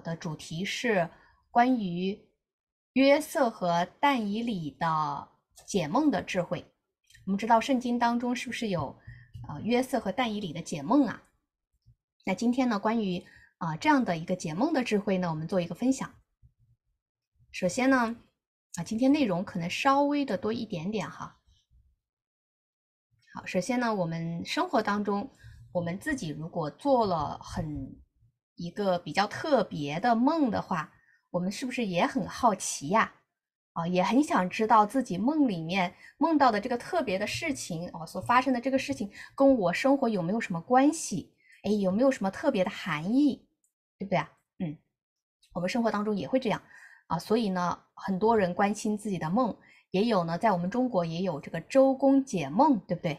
的主题是关于约瑟和但以里的解梦的智慧。我们知道圣经当中是不是有呃约瑟和但以里的解梦啊？那今天呢，关于啊这样的一个解梦的智慧呢，我们做一个分享。首先呢，啊今天内容可能稍微的多一点点哈。好，首先呢，我们生活当中，我们自己如果做了很。一个比较特别的梦的话，我们是不是也很好奇呀？啊，也很想知道自己梦里面梦到的这个特别的事情哦，所发生的这个事情跟我生活有没有什么关系？哎，有没有什么特别的含义？对不对啊？嗯，我们生活当中也会这样啊，所以呢，很多人关心自己的梦，也有呢，在我们中国也有这个周公解梦，对不对？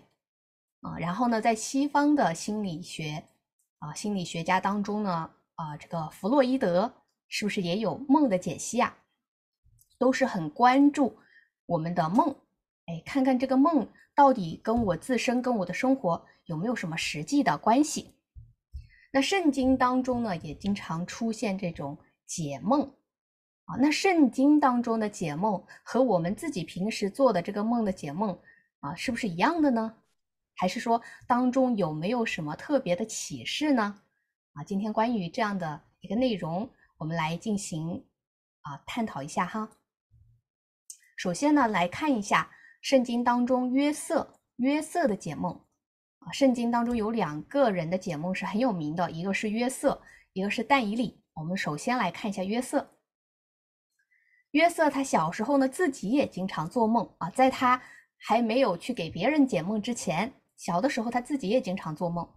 啊，然后呢，在西方的心理学。啊，心理学家当中呢，啊，这个弗洛伊德是不是也有梦的解析啊？都是很关注我们的梦，哎，看看这个梦到底跟我自身、跟我的生活有没有什么实际的关系？那圣经当中呢，也经常出现这种解梦啊。那圣经当中的解梦和我们自己平时做的这个梦的解梦啊，是不是一样的呢？还是说当中有没有什么特别的启示呢？啊，今天关于这样的一个内容，我们来进行啊探讨一下哈。首先呢，来看一下圣经当中约瑟约瑟的解梦。啊，圣经当中有两个人的解梦是很有名的，一个是约瑟，一个是但以理。我们首先来看一下约瑟。约瑟他小时候呢，自己也经常做梦啊，在他还没有去给别人解梦之前。小的时候，他自己也经常做梦，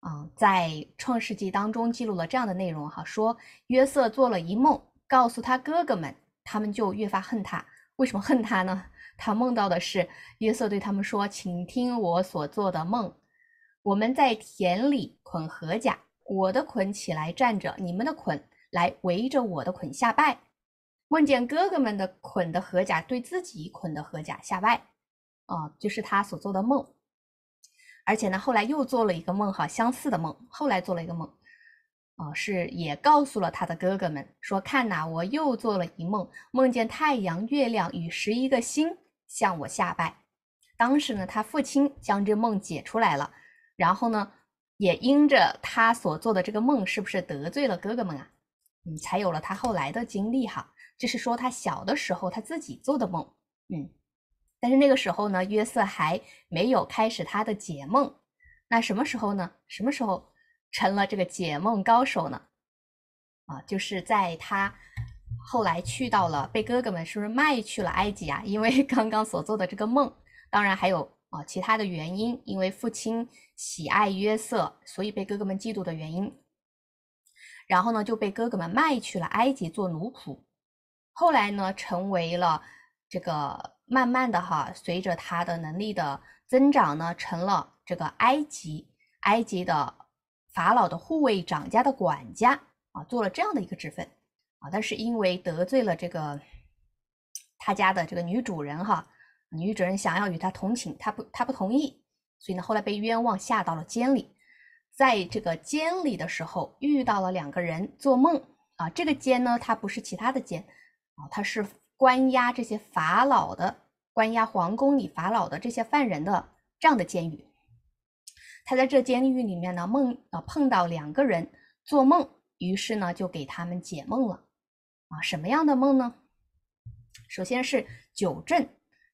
啊，在创世纪当中记录了这样的内容哈，说约瑟做了一梦，告诉他哥哥们，他们就越发恨他。为什么恨他呢？他梦到的是约瑟对他们说：“请听我所做的梦，我们在田里捆禾甲，我的捆起来站着，你们的捆来围着我的捆下拜。”梦见哥哥们的捆的禾甲对自己捆的禾甲下拜，啊，就是他所做的梦。而且呢，后来又做了一个梦，哈，相似的梦。后来做了一个梦，哦，是也告诉了他的哥哥们，说：“看呐，我又做了一梦，梦见太阳、月亮与十一个星向我下拜。”当时呢，他父亲将这梦解出来了，然后呢，也因着他所做的这个梦是不是得罪了哥哥们啊？嗯，才有了他后来的经历，哈，就是说他小的时候他自己做的梦，嗯。但是那个时候呢，约瑟还没有开始他的解梦。那什么时候呢？什么时候成了这个解梦高手呢？啊，就是在他后来去到了被哥哥们是不是卖去了埃及啊？因为 刚刚所做的这个梦，当然还有啊其他的原因，因为父亲喜爱约瑟，所以被哥哥们嫉妒的原因。然后呢，就被哥哥们卖去了埃及做奴仆。后来呢，成为了这个。慢慢的哈，随着他的能力的增长呢，成了这个埃及埃及的法老的护卫长家的管家啊，做了这样的一个职分啊。但是因为得罪了这个他家的这个女主人哈，女主人想要与他同寝，他不他不同意，所以呢后来被冤枉下到了监里。在这个监里的时候遇到了两个人做梦啊，这个监呢它不是其他的监啊，它是。关押这些法老的、关押皇宫里法老的这些犯人的这样的监狱，他在这监狱里面呢，梦啊碰到两个人做梦，于是呢就给他们解梦了啊，什么样的梦呢？首先是九镇，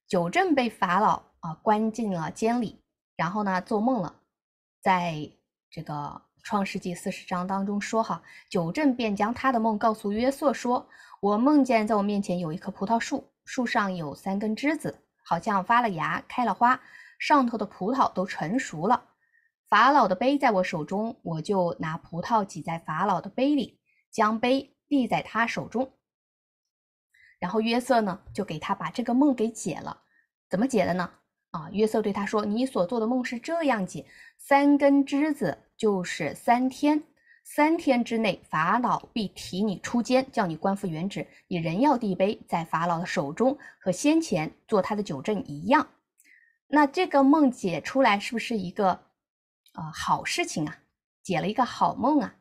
九镇被法老啊关进了监里，然后呢做梦了，在这个。创世纪四十章当中说：“哈，九镇便将他的梦告诉约瑟，说我梦见在我面前有一棵葡萄树，树上有三根枝子，好像发了芽，开了花，上头的葡萄都成熟了。法老的杯在我手中，我就拿葡萄挤在法老的杯里，将杯递在他手中。然后约瑟呢，就给他把这个梦给解了。怎么解的呢？”啊，约瑟对他说：“你所做的梦是这样解：三根枝子就是三天，三天之内法老必提你出监，叫你官复原职，你仍要递杯在法老的手中和先前做他的九证一样。那这个梦解出来是不是一个啊好事情啊？解了一个好梦啊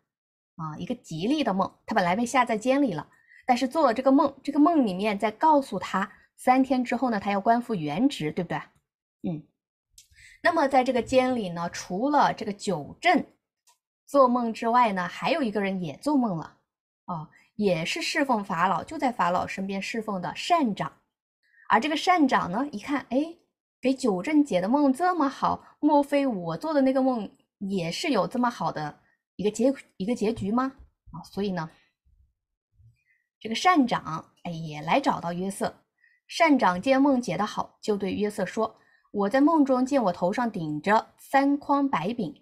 啊，一个吉利的梦。他本来被下在监里了，但是做了这个梦，这个梦里面在告诉他，三天之后呢，他要官复原职，对不对？”嗯，那么在这个监里呢，除了这个九镇做梦之外呢，还有一个人也做梦了啊，也是侍奉法老，就在法老身边侍奉的善长。而这个善长呢，一看，哎，给九镇解的梦这么好，莫非我做的那个梦也是有这么好的一个结一个结局吗？啊，所以呢，这个善长哎，也来找到约瑟。善长见梦解的好，就对约瑟说。我在梦中见我头上顶着三筐白饼，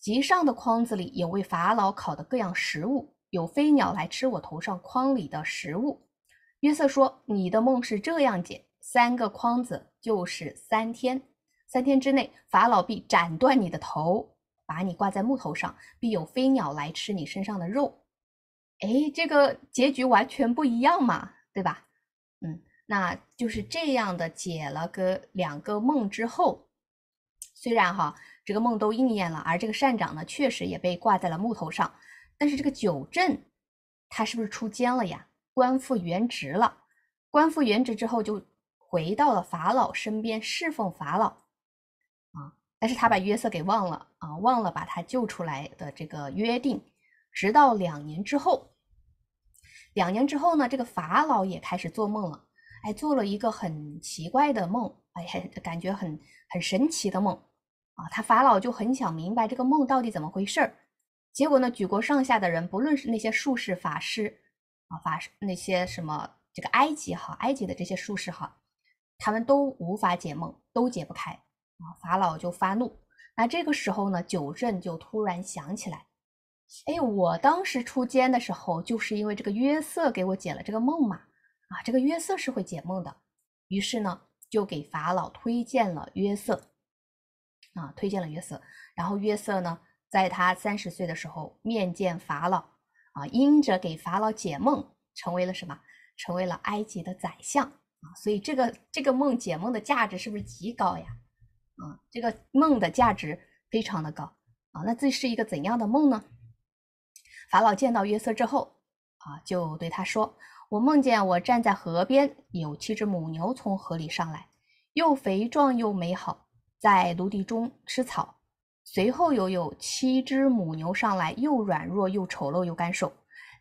极上的筐子里有为法老烤的各样食物，有飞鸟来吃我头上筐里的食物。约瑟说：“你的梦是这样解，三个筐子就是三天，三天之内法老必斩断你的头，把你挂在木头上，必有飞鸟来吃你身上的肉。”哎，这个结局完全不一样嘛，对吧？嗯。那就是这样的，解了个两个梦之后，虽然哈这个梦都应验了，而这个善长呢确实也被挂在了木头上，但是这个九镇他是不是出监了呀？官复原职了，官复原职之后就回到了法老身边侍奉法老啊，但是他把约瑟给忘了啊，忘了把他救出来的这个约定，直到两年之后，两年之后呢，这个法老也开始做梦了。还做了一个很奇怪的梦，哎，很感觉很很神奇的梦啊！他法老就很想明白这个梦到底怎么回事儿。结果呢，举国上下的人，不论是那些术士、法师啊，法师那些什么这个埃及哈，埃及的这些术士哈，他们都无法解梦，都解不开啊！法老就发怒。那这个时候呢，九镇就突然想起来，哎，我当时出监的时候，就是因为这个约瑟给我解了这个梦嘛。啊，这个约瑟是会解梦的，于是呢，就给法老推荐了约瑟，啊，推荐了约瑟。然后约瑟呢，在他三十岁的时候面见法老，啊，因着给法老解梦，成为了什么？成为了埃及的宰相啊。所以这个这个梦解梦的价值是不是极高呀？啊，这个梦的价值非常的高啊。那这是一个怎样的梦呢？法老见到约瑟之后，啊，就对他说。我梦见我站在河边，有七只母牛从河里上来，又肥壮又美好，在芦地中吃草。随后又有七只母牛上来，又软弱又丑陋又干瘦，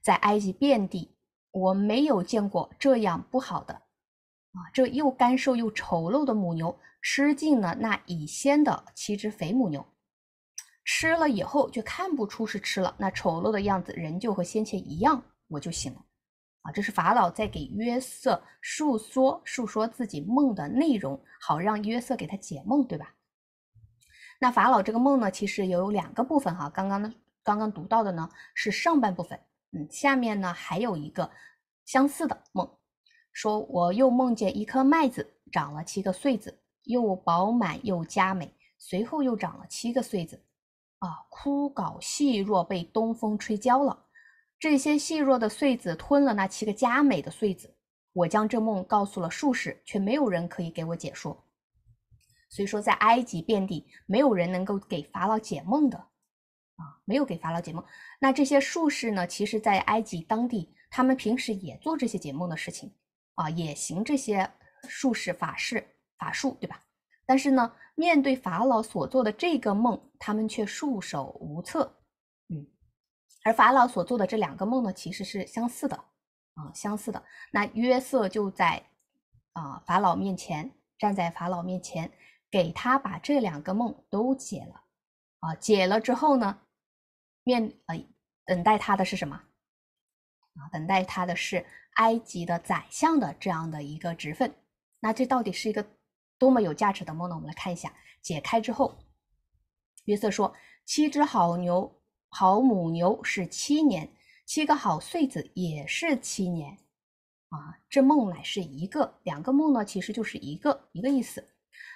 在埃及遍地，我没有见过这样不好的。啊，这又干瘦又丑陋的母牛吃尽了那已先的七只肥母牛，吃了以后却看不出是吃了，那丑陋的样子仍旧和先前一样。我就醒了。啊，这是法老在给约瑟述说述说自己梦的内容，好让约瑟给他解梦，对吧？那法老这个梦呢，其实有两个部分哈，刚刚刚刚读到的呢是上半部分，嗯，下面呢还有一个相似的梦，说我又梦见一颗麦子长了七个穗子，又饱满又佳美，随后又长了七个穗子，啊，枯槁细弱被东风吹焦了。这些细弱的穗子吞了那七个佳美的穗子。我将这梦告诉了术士，却没有人可以给我解说。所以说，在埃及遍地没有人能够给法老解梦的啊，没有给法老解梦。那这些术士呢？其实，在埃及当地，他们平时也做这些解梦的事情啊，也行这些术士法事法术，对吧？但是呢，面对法老所做的这个梦，他们却束手无策。而法老所做的这两个梦呢，其实是相似的，啊，相似的。那约瑟就在啊法老面前，站在法老面前，给他把这两个梦都解了，啊，解了之后呢，面呃等待他的是什么？啊，等待他的是埃及的宰相的这样的一个职分。那这到底是一个多么有价值的梦呢？我们来看一下，解开之后，约瑟说：“七只好牛。”好母牛是七年，七个好穗子也是七年，啊，这梦乃是一个，两个梦呢，其实就是一个一个意思。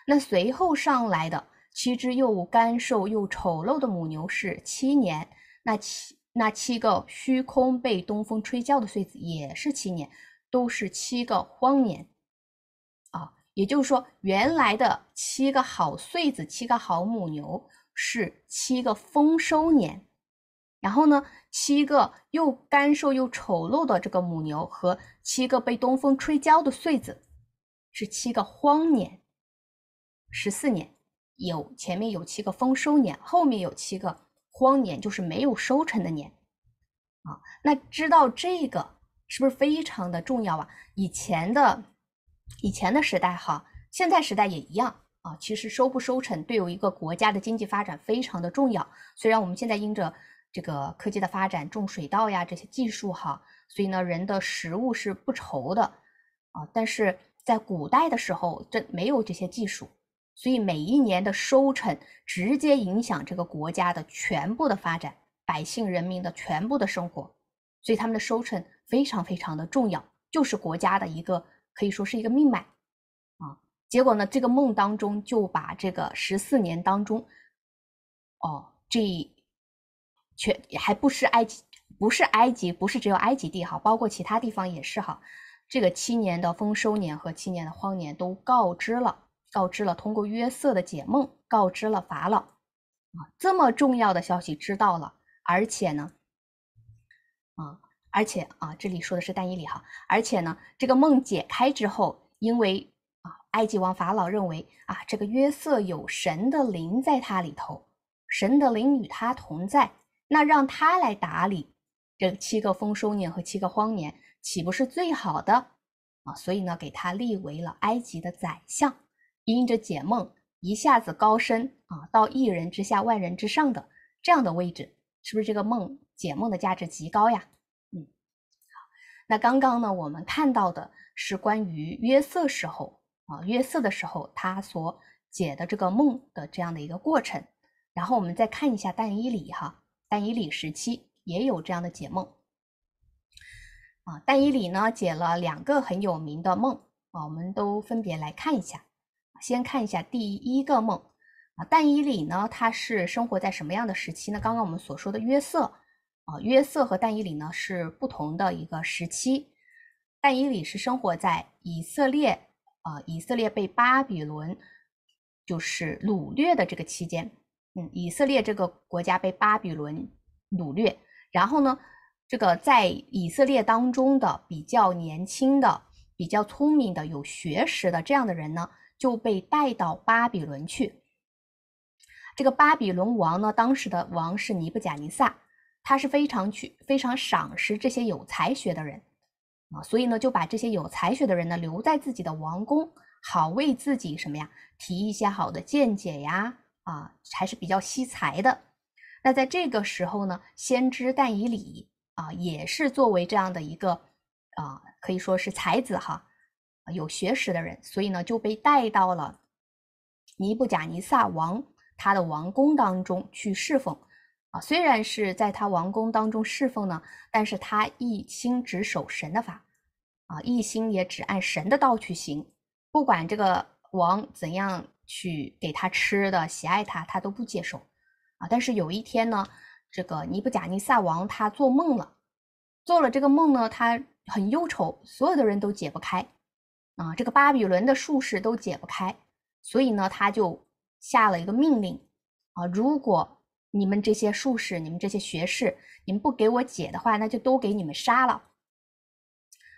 那随后上来的七只又干瘦又丑陋的母牛是七年，那七那七个虚空被东风吹叫的穗子也是七年，都是七个荒年，啊，也就是说原来的七个好穗子、七个好母牛是七个丰收年。然后呢，七个又干瘦又丑陋的这个母牛和七个被东风吹焦的穗子，是七个荒年。十四年有前面有七个丰收年，后面有七个荒年，就是没有收成的年。啊，那知道这个是不是非常的重要啊？以前的以前的时代哈，现在时代也一样啊。其实收不收成对有一个国家的经济发展非常的重要。虽然我们现在因着。这个科技的发展，种水稻呀这些技术哈，所以呢，人的食物是不愁的啊。但是在古代的时候，这没有这些技术，所以每一年的收成直接影响这个国家的全部的发展，百姓人民的全部的生活，所以他们的收成非常非常的重要，就是国家的一个可以说是一个命脉啊。结果呢，这个梦当中就把这个十四年当中，哦这。全还不是埃及，不是埃及，不是只有埃及地哈，包括其他地方也是哈。这个七年的丰收年和七年的荒年都告知了，告知了，通过约瑟的解梦告知了法老啊。这么重要的消息知道了，而且呢，啊，而且啊，这里说的是但以里哈。而且呢，这个梦解开之后，因为啊，埃及王法老认为啊，这个约瑟有神的灵在他里头，神的灵与他同在。那让他来打理这七个丰收年和七个荒年，岂不是最好的啊？所以呢，给他立为了埃及的宰相，因着解梦一下子高升啊，到一人之下万人之上的这样的位置，是不是这个梦解梦的价值极高呀？嗯，好，那刚刚呢我们看到的是关于约瑟时候啊，约瑟的时候他所解的这个梦的这样的一个过程，然后我们再看一下但以理哈。但以理时期也有这样的解梦啊。但以理呢解了两个很有名的梦啊，我们都分别来看一下。先看一下第一个梦啊。但以理呢，他是生活在什么样的时期呢？刚刚我们所说的约瑟啊，约瑟和但以理呢是不同的一个时期。但以理是生活在以色列啊，以色列被巴比伦就是掳掠的这个期间。嗯，以色列这个国家被巴比伦掳掠，然后呢，这个在以色列当中的比较年轻的、比较聪明的、有学识的这样的人呢，就被带到巴比伦去。这个巴比伦王呢，当时的王是尼布甲尼撒，他是非常去非常赏识这些有才学的人啊，所以呢，就把这些有才学的人呢留在自己的王宫，好为自己什么呀，提一些好的见解呀。啊，还是比较惜才的。那在这个时候呢，先知但以礼啊，也是作为这样的一个啊，可以说是才子哈，有学识的人，所以呢，就被带到了尼布贾尼撒王他的王宫当中去侍奉。啊，虽然是在他王宫当中侍奉呢，但是他一心只守神的法，啊，一心也只按神的道去行，不管这个王怎样。去给他吃的，喜爱他，他都不接受，啊！但是有一天呢，这个尼布甲尼撒王他做梦了，做了这个梦呢，他很忧愁，所有的人都解不开，啊，这个巴比伦的术士都解不开，所以呢，他就下了一个命令，啊，如果你们这些术士，你们这些学士，你们不给我解的话，那就都给你们杀了。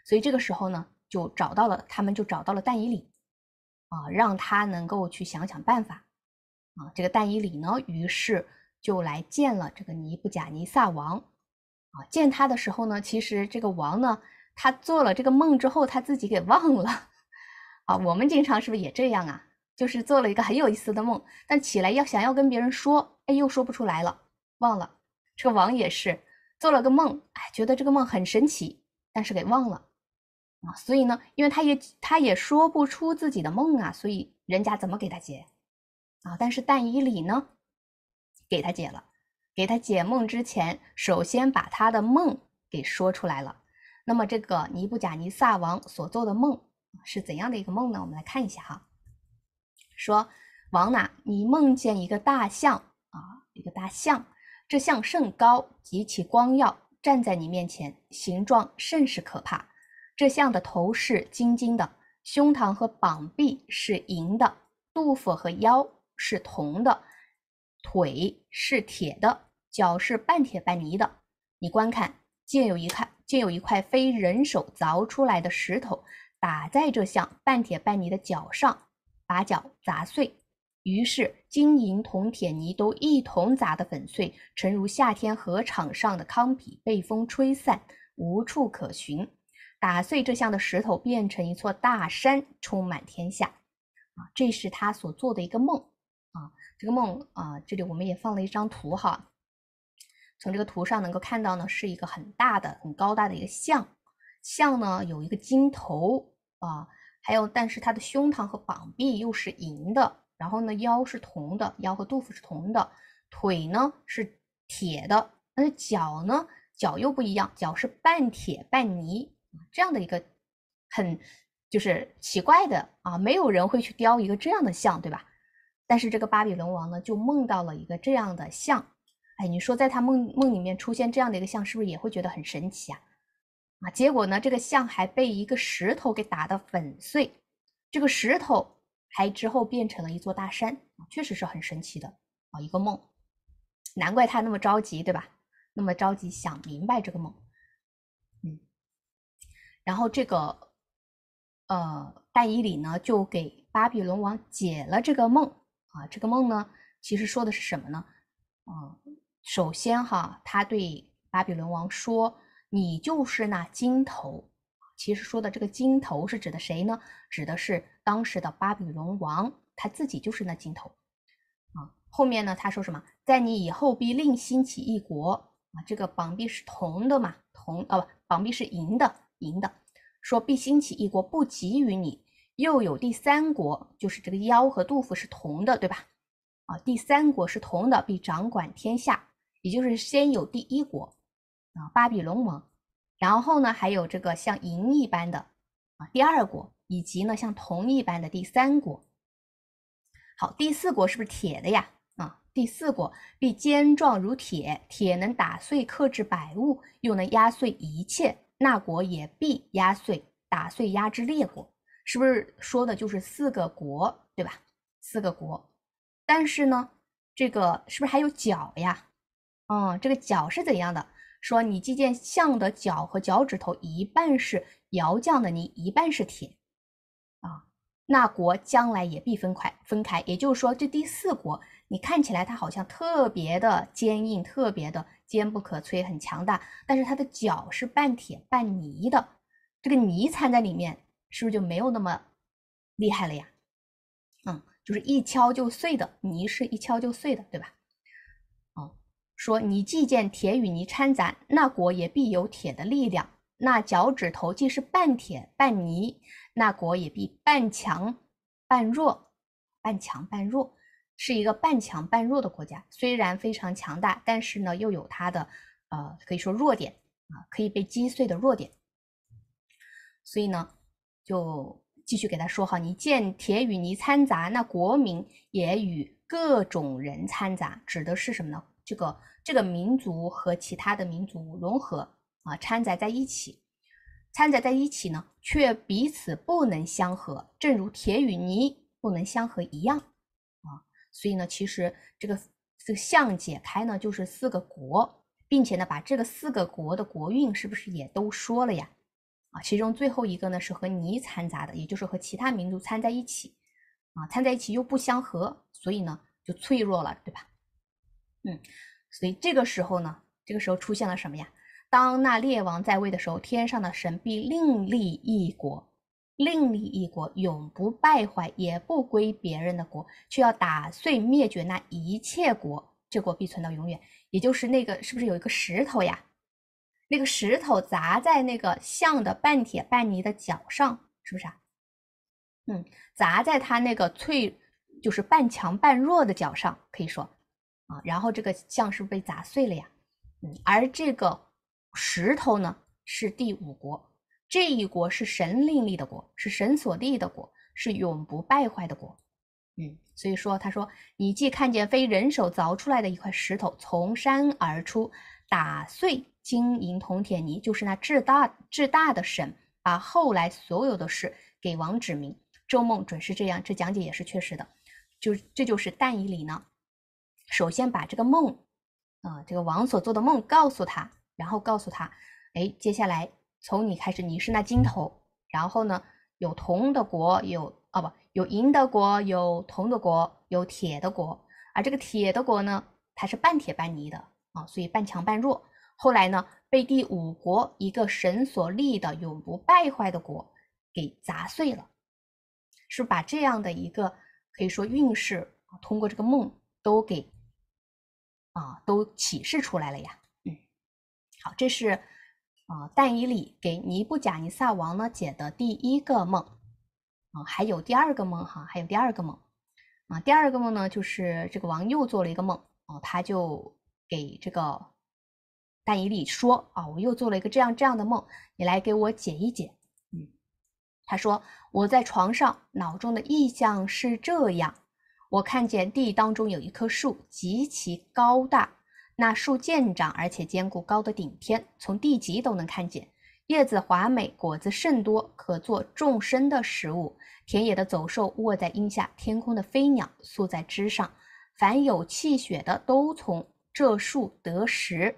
所以这个时候呢，就找到了他们，就找到了但以理。啊，让他能够去想想办法，啊，这个但伊里呢，于是就来见了这个尼布甲尼撒王，啊，见他的时候呢，其实这个王呢，他做了这个梦之后，他自己给忘了，啊，我们经常是不是也这样啊？就是做了一个很有意思的梦，但起来要想要跟别人说，哎，又说不出来了，忘了。这个王也是做了个梦，哎，觉得这个梦很神奇，但是给忘了。啊，所以呢，因为他也他也说不出自己的梦啊，所以人家怎么给他解啊？但是但以理呢，给他解了，给他解梦之前，首先把他的梦给说出来了。那么这个尼布甲尼撒王所做的梦是怎样的一个梦呢？我们来看一下哈，说王呐，你梦见一个大象啊，一个大象，这象甚高，极其光耀，站在你面前，形状甚是可怕。这象的头是金金的，胸膛和膀臂是银的，肚腹和腰是铜的，腿是铁的，脚是半铁半泥的。你观看，见有一看，见有一块非人手凿出来的石头打在这象半铁半泥的脚上，把脚砸碎，于是金银铜铁泥都一同砸得粉碎，诚如夏天河场上的糠秕被风吹散，无处可寻。打碎这项的石头，变成一座大山，充满天下，啊，这是他所做的一个梦，啊，这个梦啊，这里我们也放了一张图哈，从这个图上能够看到呢，是一个很大的、很高大的一个像，像呢有一个金头啊，还有，但是它的胸膛和膀臂又是银的，然后呢腰是铜的，腰和肚腹是铜的，腿呢是铁的，但是脚呢，脚又不一样，脚是半铁半泥。这样的一个很就是奇怪的啊，没有人会去雕一个这样的像，对吧？但是这个巴比伦王呢，就梦到了一个这样的像。哎，你说在他梦梦里面出现这样的一个像，是不是也会觉得很神奇啊？啊，结果呢，这个像还被一个石头给打得粉碎，这个石头还之后变成了一座大山，确实是很神奇的啊，一个梦，难怪他那么着急，对吧？那么着急想明白这个梦。然后这个，呃，戴伊里呢就给巴比伦王解了这个梦啊，这个梦呢其实说的是什么呢？啊，首先哈，他对巴比伦王说：“你就是那金头。”其实说的这个金头是指的谁呢？指的是当时的巴比伦王，他自己就是那金头。啊，后面呢他说什么？在你以后必另兴起一国啊，这个膀臂是铜的嘛？铜啊，不，榜臂是银的。银的说必兴起一国不给予你，又有第三国，就是这个妖和杜甫是同的，对吧？啊，第三国是同的，必掌管天下，也就是先有第一国啊，巴比伦王，然后呢，还有这个像银一般的啊，第二国，以及呢像铜一般的第三国。好，第四国是不是铁的呀？啊，第四国必坚壮如铁，铁能打碎克制百物，又能压碎一切。那国也必压碎、打碎、压制列国，是不是说的就是四个国，对吧？四个国，但是呢，这个是不是还有脚呀？嗯，这个脚是怎样的？说你既见象的脚和脚趾头，一半是尧匠的泥，一半是铁。那国将来也必分块分开，也就是说，这第四国你看起来它好像特别的坚硬，特别的坚不可摧，很强大，但是它的脚是半铁半泥的，这个泥掺在里面，是不是就没有那么厉害了呀？嗯，就是一敲就碎的泥是一敲就碎的，对吧？哦，说你既见铁与泥掺杂，那国也必有铁的力量。那脚趾头既是半铁半泥，那国也必半强半弱，半强半弱是一个半强半弱的国家。虽然非常强大，但是呢又有它的呃可以说弱点啊，可以被击碎的弱点。所以呢，就继续给他说哈，你见铁与泥掺杂，那国民也与各种人掺杂，指的是什么呢？这个这个民族和其他的民族融合。啊，掺杂在一起，掺杂在一起呢，却彼此不能相合，正如铁与泥不能相合一样啊。所以呢，其实这个这个象解开呢，就是四个国，并且呢，把这个四个国的国运是不是也都说了呀？啊，其中最后一个呢，是和泥掺杂的，也就是和其他民族掺在一起啊，掺在一起又不相合，所以呢，就脆弱了，对吧？嗯，所以这个时候呢，这个时候出现了什么呀？当那列王在位的时候，天上的神必另立一国，另立一国，永不败坏，也不归别人的国，却要打碎灭绝那一切国，这国必存到永远。也就是那个，是不是有一个石头呀？那个石头砸在那个象的半铁半泥的脚上，是不是啊？嗯，砸在他那个脆，就是半强半弱的脚上，可以说啊，然后这个象是不是被砸碎了呀？嗯，而这个。石头呢是第五国，这一国是神另立的国，是神所立的国，是永不败坏的国。嗯，所以说他说，你既看见非人手凿出来的一块石头从山而出，打碎金银铜铁泥，就是那至大至大的神把后来所有的事给王指明。周梦准是这样，这讲解也是确实的，就这就是但以礼呢。首先把这个梦，啊，这个王所做的梦告诉他。然后告诉他，哎，接下来从你开始，你是那金头，然后呢，有铜的国，有啊不，有银的国，有铜的国，有铁的国，而这个铁的国呢，它是半铁半泥的啊，所以半强半弱。后来呢，被第五国一个神所立的永不败坏的国给砸碎了，是把这样的一个可以说运势，通过这个梦都给啊都启示出来了呀。好，这是，呃，但以理给尼布甲尼撒王呢解的第一个梦，啊，还有第二个梦哈，还有第二个梦，啊，第二个梦呢就是这个王又做了一个梦，哦，他就给这个但以理说，啊，我又做了一个这样这样的梦，你来给我解一解，嗯，他说我在床上，脑中的意象是这样，我看见地当中有一棵树极其高大。那树健长，而且坚固，高的顶天，从地极都能看见。叶子华美，果子甚多，可做众生的食物。田野的走兽卧在荫下，天空的飞鸟宿在枝上，凡有气血的都从这树得食。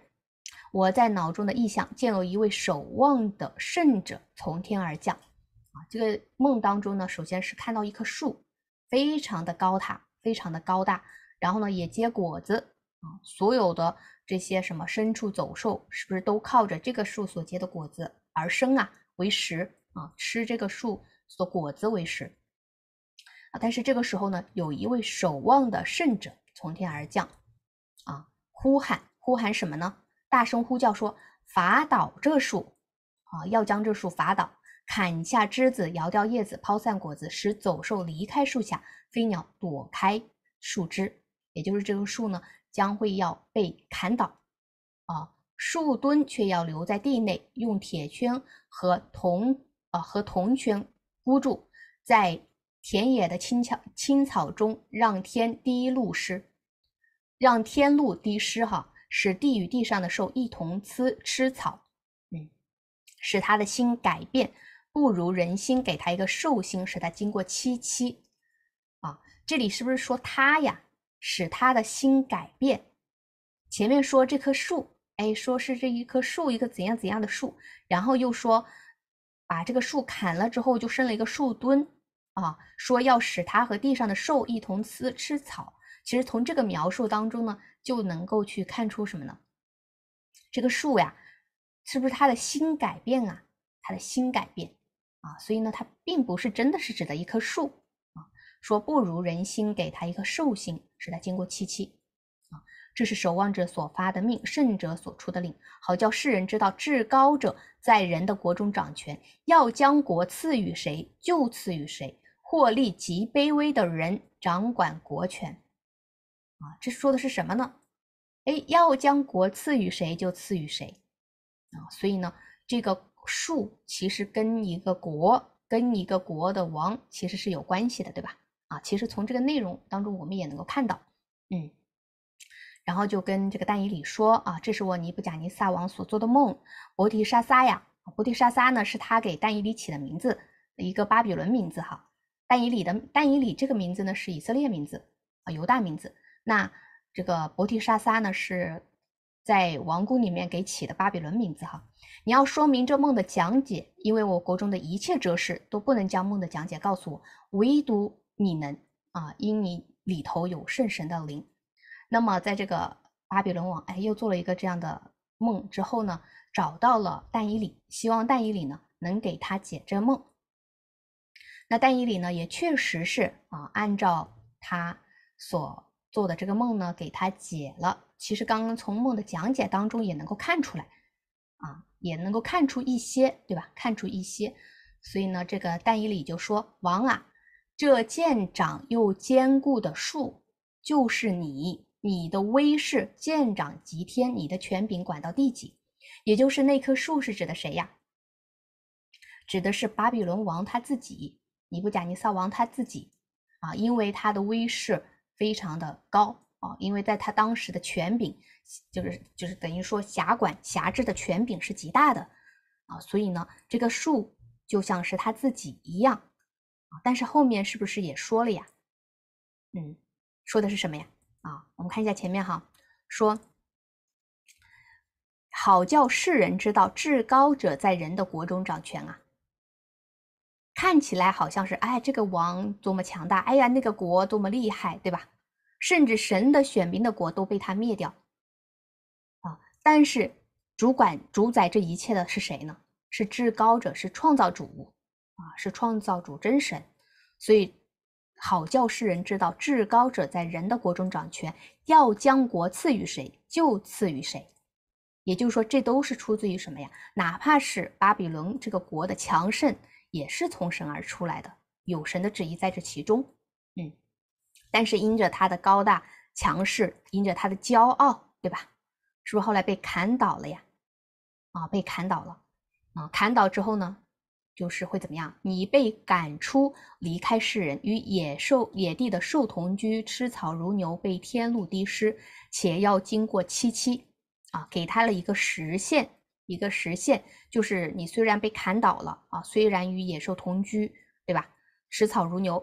我在脑中的意象，见有一位守望的圣者从天而降。啊，这个梦当中呢，首先是看到一棵树，非常的高塔，非常的高大，然后呢也结果子。啊，所有的这些什么牲畜走兽，是不是都靠着这个树所结的果子而生啊？为食啊，吃这个树所果子为食啊。但是这个时候呢，有一位守望的圣者从天而降啊，呼喊，呼喊什么呢？大声呼叫说：“伐倒这树啊，要将这树伐倒，砍下枝子，摇掉叶子，抛散果子，使走兽离开树下，飞鸟躲开树枝。”也就是这个树呢。将会要被砍倒，啊，树墩却要留在地内，用铁圈和铜啊和铜圈箍住，在田野的青草青草中，让天滴露湿，让天露滴湿哈，使地与地上的兽一同吃吃草，嗯，使他的心改变，不如人心，给他一个兽心，使他经过七七，啊，这里是不是说他呀？使他的心改变。前面说这棵树，哎，说是这一棵树，一个怎样怎样的树，然后又说把这个树砍了之后，就生了一个树墩啊，说要使它和地上的兽一同吃吃草。其实从这个描述当中呢，就能够去看出什么呢？这个树呀，是不是他的心改变啊？他的心改变啊，所以呢，它并不是真的是指的一棵树。说不如人心，给他一颗寿星，使他经过七七啊，这是守望者所发的命，圣者所出的令，好叫世人知道至高者在人的国中掌权，要将国赐予谁就赐予谁，获利极卑微的人掌管国权啊，这说的是什么呢？哎，要将国赐予谁就赐予谁啊，所以呢，这个术其实跟一个国跟一个国的王其实是有关系的，对吧？啊，其实从这个内容当中，我们也能够看到，嗯，然后就跟这个丹以里说啊，这是我尼布甲尼撒王所做的梦，伯提沙撒呀，伯提沙撒呢是他给丹以里起的名字，一个巴比伦名字哈。丹以里的丹以里这个名字呢，是以色列名字啊，犹大名字。那这个伯提沙撒呢，是在王宫里面给起的巴比伦名字哈。你要说明这梦的讲解，因为我国中的一切哲士都不能将梦的讲解告诉我，唯独。你能啊，因你里头有圣神的灵，那么在这个巴比伦王哎又做了一个这样的梦之后呢，找到了但以里，希望但以里呢能给他解这梦。那但以里呢也确实是啊，按照他所做的这个梦呢给他解了。其实刚刚从梦的讲解当中也能够看出来啊，也能够看出一些对吧？看出一些，所以呢这个但以理就说王啊。这健长又坚固的树，就是你，你的威势健长极天，你的权柄管到地极，也就是那棵树是指的谁呀？指的是巴比伦王他自己，尼布甲尼撒王他自己啊，因为他的威势非常的高啊，因为在他当时的权柄，就是就是等于说辖管辖制的权柄是极大的啊，所以呢，这个树就像是他自己一样。但是后面是不是也说了呀？嗯，说的是什么呀？啊，我们看一下前面哈，说好叫世人知道至高者在人的国中掌权啊。看起来好像是哎，这个王多么强大，哎呀，那个国多么厉害，对吧？甚至神的选民的国都被他灭掉啊。但是主管主宰这一切的是谁呢？是至高者，是创造主。啊，是创造主真神，所以好叫世人知道至高者在人的国中掌权，要将国赐予谁就赐予谁。也就是说，这都是出自于什么呀？哪怕是巴比伦这个国的强盛，也是从神而出来的，有神的旨意在这其中。嗯，但是因着他的高大强势，因着他的骄傲，对吧？是不是后来被砍倒了呀？啊，被砍倒了。啊，砍倒之后呢？就是会怎么样？你被赶出，离开世人，与野兽、野地的兽同居，吃草如牛，被天路滴湿，且要经过七七，啊，给他了一个时限，一个时限，就是你虽然被砍倒了，啊，虽然与野兽同居，对吧？吃草如牛，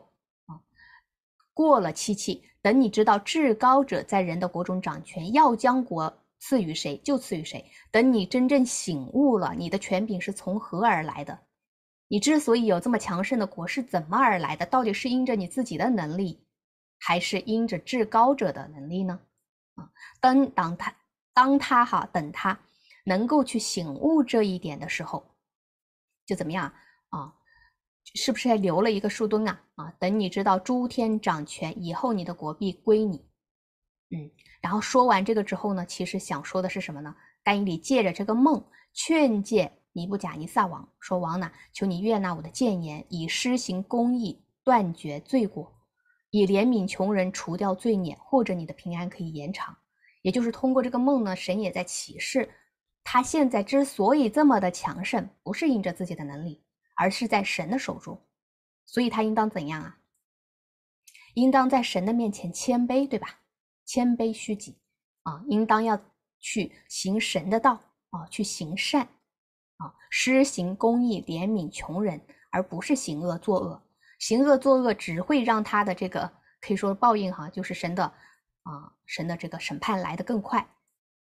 啊，过了七七，等你知道至高者在人的国中掌权，要将国赐予谁就赐予谁。等你真正醒悟了，你的权柄是从何而来的？你之所以有这么强盛的国是怎么而来的？到底是因着你自己的能力，还是因着至高者的能力呢？啊，当当他，当他哈，等他能够去醒悟这一点的时候，就怎么样啊？是不是还留了一个树墩啊？啊，等你知道诸天掌权以后，你的国币归你。嗯，然后说完这个之后呢，其实想说的是什么呢？丹英里借着这个梦劝诫。尼布甲尼撒王说：“王呐，求你悦纳我的谏言，以施行公义，断绝罪过，以怜悯穷人，除掉罪孽，或者你的平安可以延长。”也就是通过这个梦呢，神也在启示他现在之所以这么的强盛，不是因着自己的能力，而是在神的手中，所以他应当怎样啊？应当在神的面前谦卑，对吧？谦卑虚己啊，应当要去行神的道啊，去行善。施行公义、怜悯穷人，而不是行恶作恶。行恶作恶只会让他的这个可以说报应哈，就是神的啊，神的这个审判来得更快。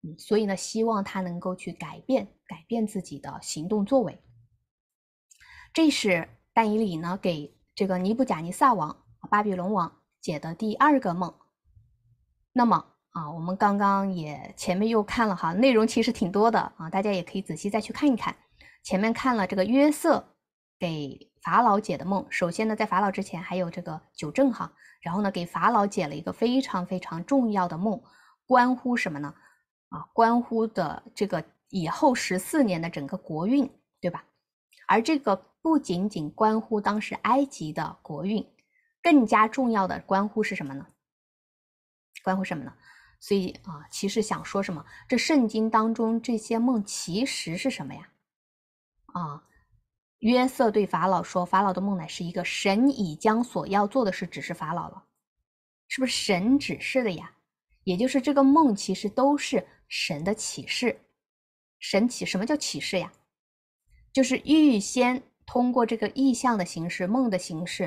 嗯，所以呢，希望他能够去改变，改变自己的行动作为。这是但以理呢给这个尼布甲尼撒王、巴比伦王解的第二个梦。那么。啊，我们刚刚也前面又看了哈，内容其实挺多的啊，大家也可以仔细再去看一看。前面看了这个约瑟给法老解的梦，首先呢，在法老之前还有这个九正哈，然后呢，给法老解了一个非常非常重要的梦，关乎什么呢？啊，关乎的这个以后十四年的整个国运，对吧？而这个不仅仅关乎当时埃及的国运，更加重要的关乎是什么呢？关乎什么呢？所以啊，其实想说什么？这圣经当中这些梦其实是什么呀？啊，约瑟对法老说：“法老的梦乃是一个神已将所要做的事指示法老了，是不是神指示的呀？也就是这个梦其实都是神的启示。神启什么叫启示呀？就是预先通过这个意象的形式、梦的形式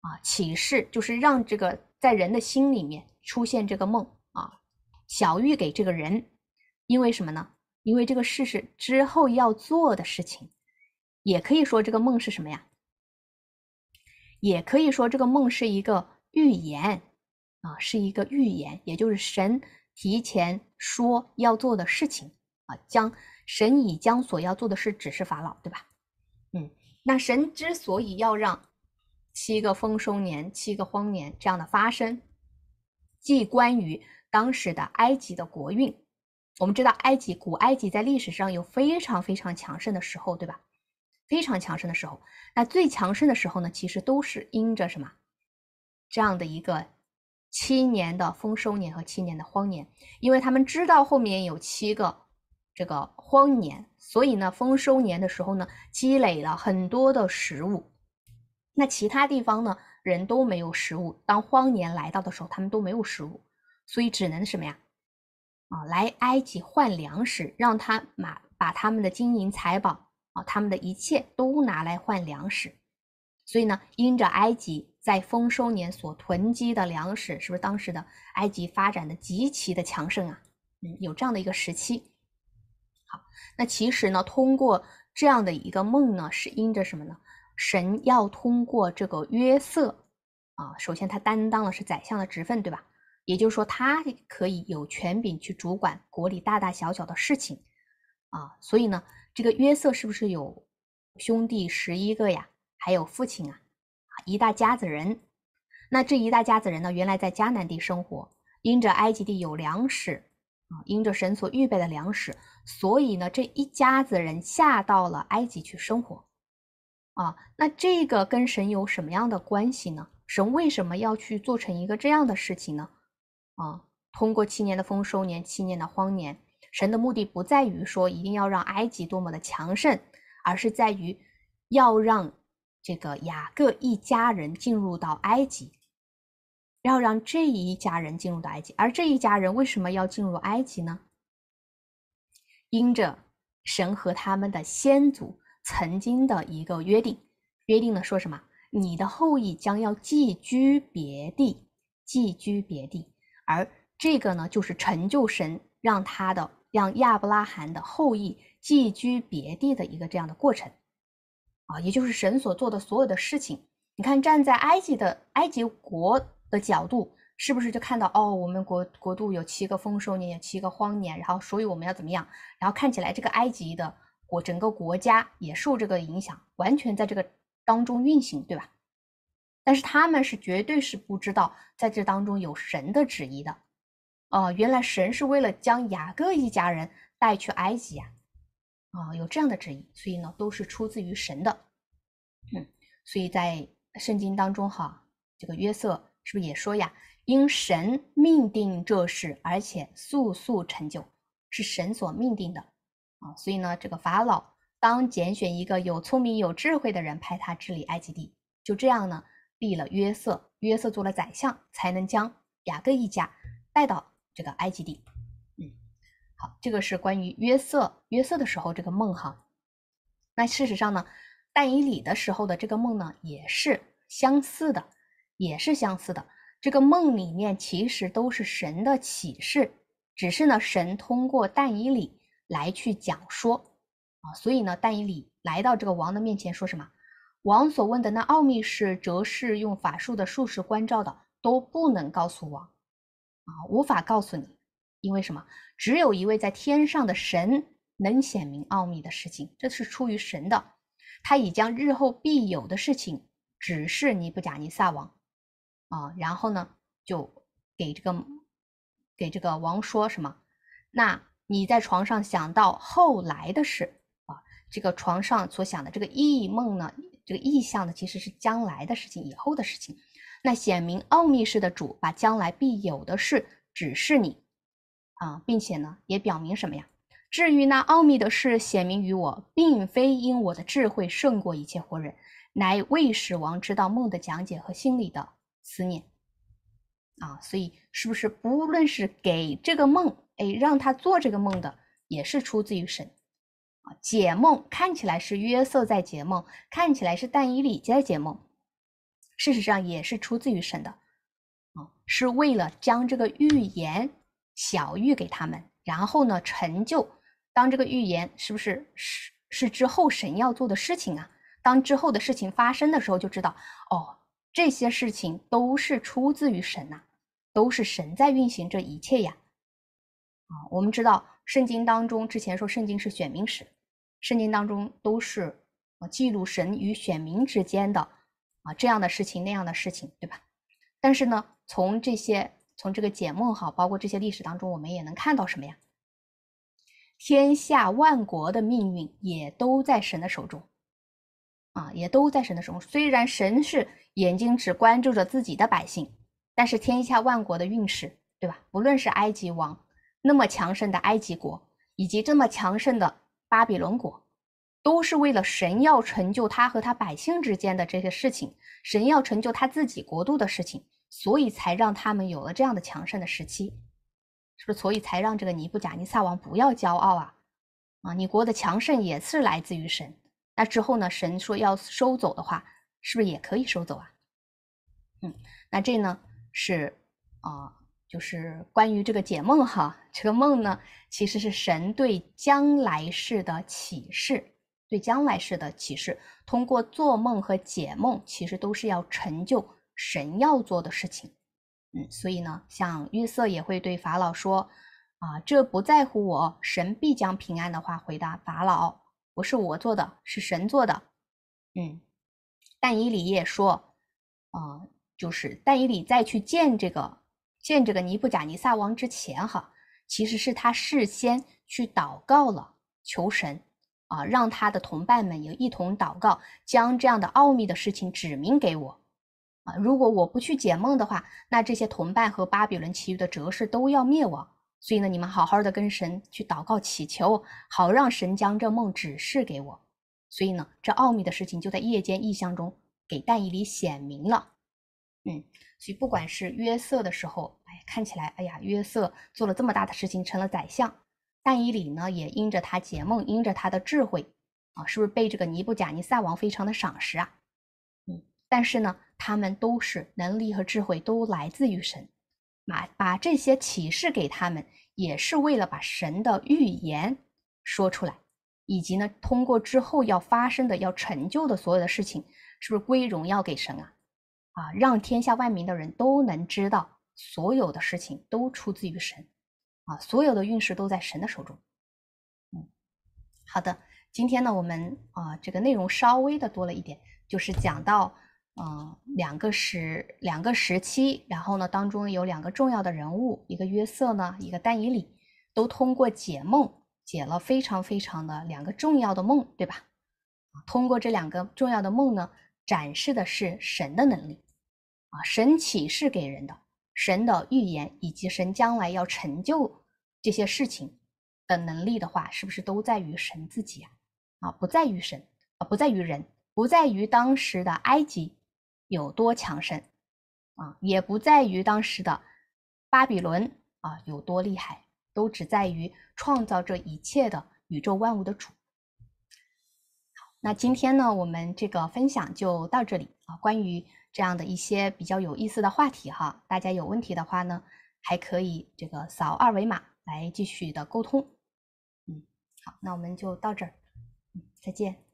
啊，启示就是让这个在人的心里面出现这个梦。”小玉给这个人，因为什么呢？因为这个事是之后要做的事情，也可以说这个梦是什么呀？也可以说这个梦是一个预言啊，是一个预言，也就是神提前说要做的事情啊。将神已将所要做的事指示法老，对吧？嗯，那神之所以要让七个丰收年、七个荒年这样的发生，既关于。当时的埃及的国运，我们知道埃及古埃及在历史上有非常非常强盛的时候，对吧？非常强盛的时候，那最强盛的时候呢，其实都是因着什么？这样的一个七年的丰收年和七年的荒年，因为他们知道后面有七个这个荒年，所以呢，丰收年的时候呢，积累了很多的食物。那其他地方呢，人都没有食物。当荒年来到的时候，他们都没有食物。所以只能什么呀？啊，来埃及换粮食，让他马把他们的金银财宝啊，他们的一切都拿来换粮食。所以呢，因着埃及在丰收年所囤积的粮食，是不是当时的埃及发展的极其的强盛啊？嗯，有这样的一个时期。好，那其实呢，通过这样的一个梦呢，是因着什么呢？神要通过这个约瑟啊，首先他担当的是宰相的职分，对吧？也就是说，他可以有权柄去主管国里大大小小的事情，啊，所以呢，这个约瑟是不是有兄弟十一个呀？还有父亲啊，一大家子人。那这一大家子人呢，原来在迦南地生活，因着埃及地有粮食啊，因着神所预备的粮食，所以呢，这一家子人下到了埃及去生活。啊，那这个跟神有什么样的关系呢？神为什么要去做成一个这样的事情呢？啊，通过七年的丰收年，七年的荒年，神的目的不在于说一定要让埃及多么的强盛，而是在于要让这个雅各一家人进入到埃及，要让这一家人进入到埃及。而这一家人为什么要进入埃及呢？因着神和他们的先祖曾经的一个约定，约定呢说什么？你的后裔将要寄居别地，寄居别地。而这个呢，就是成就神让他的让亚伯拉罕的后裔寄居别地的一个这样的过程，啊，也就是神所做的所有的事情。你看，站在埃及的埃及国的角度，是不是就看到哦，我们国国度有七个丰收年，有七个荒年，然后所以我们要怎么样？然后看起来这个埃及的国整个国家也受这个影响，完全在这个当中运行，对吧？但是他们是绝对是不知道在这当中有神的旨意的，哦，原来神是为了将雅各一家人带去埃及呀，啊，有这样的旨意，所以呢都是出自于神的，嗯，所以在圣经当中哈，这个约瑟是不是也说呀？因神命定这事，而且速速成就，是神所命定的啊，所以呢，这个法老当拣选一个有聪明有智慧的人派他治理埃及地，就这样呢。毙了约瑟，约瑟做了宰相，才能将雅各一家带到这个埃及地。嗯，好，这个是关于约瑟，约瑟的时候这个梦哈。那事实上呢，但以理的时候的这个梦呢，也是相似的，也是相似的。这个梦里面其实都是神的启示，只是呢，神通过但以理来去讲说啊，所以呢，但以理来到这个王的面前说什么？王所问的那奥秘是哲士用法术的术士关照的，都不能告诉王，啊，无法告诉你，因为什么？只有一位在天上的神能显明奥秘的事情，这是出于神的。他已将日后必有的事情指示尼布甲尼撒王，啊，然后呢，就给这个给这个王说什么？那你在床上想到后来的事啊，这个床上所想的这个异梦呢？这个意象呢，其实是将来的事情，以后的事情。那显明奥秘式的主，把将来必有的事指示你啊，并且呢，也表明什么呀？至于那奥秘的事显明于我，并非因我的智慧胜过一切活人，乃为使王知道梦的讲解和心里的思念啊。所以，是不是不论是给这个梦，哎，让他做这个梦的，也是出自于神。解梦看起来是约瑟在解梦，看起来是但以理在解梦，事实上也是出自于神的，啊，是为了将这个预言小玉给他们，然后呢成就当这个预言是不是是是之后神要做的事情啊？当之后的事情发生的时候就知道哦，这些事情都是出自于神呐，都是神在运行这一切呀，啊，我们知道圣经当中之前说圣经是选民史。圣经当中都是记录神与选民之间的啊这样的事情那样的事情，对吧？但是呢，从这些从这个解梦哈，包括这些历史当中，我们也能看到什么呀？天下万国的命运也都在神的手中，啊，也都在神的手中。虽然神是眼睛只关注着自己的百姓，但是天下万国的运势，对吧？不论是埃及王那么强盛的埃及国，以及这么强盛的。巴比伦国都是为了神要成就他和他百姓之间的这些事情，神要成就他自己国度的事情，所以才让他们有了这样的强盛的时期，是不是？所以才让这个尼布甲尼撒王不要骄傲啊！啊，你国的强盛也是来自于神。那之后呢？神说要收走的话，是不是也可以收走啊？嗯，那这呢是啊。就是关于这个解梦哈，这个梦呢，其实是神对将来世的启示，对将来世的启示。通过做梦和解梦，其实都是要成就神要做的事情。嗯，所以呢，像约瑟也会对法老说：“啊，这不在乎我，神必将平安。”的话，回答法老：“不是我做的，是神做的。”嗯，但以理也说：“啊，就是但以理再去见这个。”见这个尼布甲尼撒王之前，哈，其实是他事先去祷告了，求神啊，让他的同伴们也一同祷告，将这样的奥秘的事情指明给我啊。如果我不去解梦的话，那这些同伴和巴比伦其余的哲士都要灭亡。所以呢，你们好好的跟神去祷告祈求，好让神将这梦指示给我。所以呢，这奥秘的事情就在夜间异象中给但以理显明了。嗯，所以不管是约瑟的时候，哎，看起来，哎呀，约瑟做了这么大的事情，成了宰相，但以理呢，也因着他解梦，因着他的智慧，啊，是不是被这个尼布甲尼撒王非常的赏识啊？嗯，但是呢，他们都是能力和智慧都来自于神，把把这些启示给他们，也是为了把神的预言说出来，以及呢，通过之后要发生的、要成就的所有的事情，是不是归荣耀给神啊？啊，让天下万民的人都能知道，所有的事情都出自于神，啊，所有的运势都在神的手中。嗯，好的，今天呢，我们啊，这个内容稍微的多了一点，就是讲到，嗯，两个时，两个时期，然后呢，当中有两个重要的人物，一个约瑟呢，一个丹以里，都通过解梦解了非常非常的两个重要的梦，对吧？通过这两个重要的梦呢，展示的是神的能力。神启示给人的、神的预言以及神将来要成就这些事情的能力的话，是不是都在于神自己啊？啊，不在于神，啊，不在于人，不在于当时的埃及有多强盛，啊，也不在于当时的巴比伦啊有多厉害，都只在于创造这一切的宇宙万物的主。好，那今天呢，我们这个分享就到这里啊，关于。这样的一些比较有意思的话题哈，大家有问题的话呢，还可以这个扫二维码来继续的沟通。嗯，好，那我们就到这儿，嗯，再见。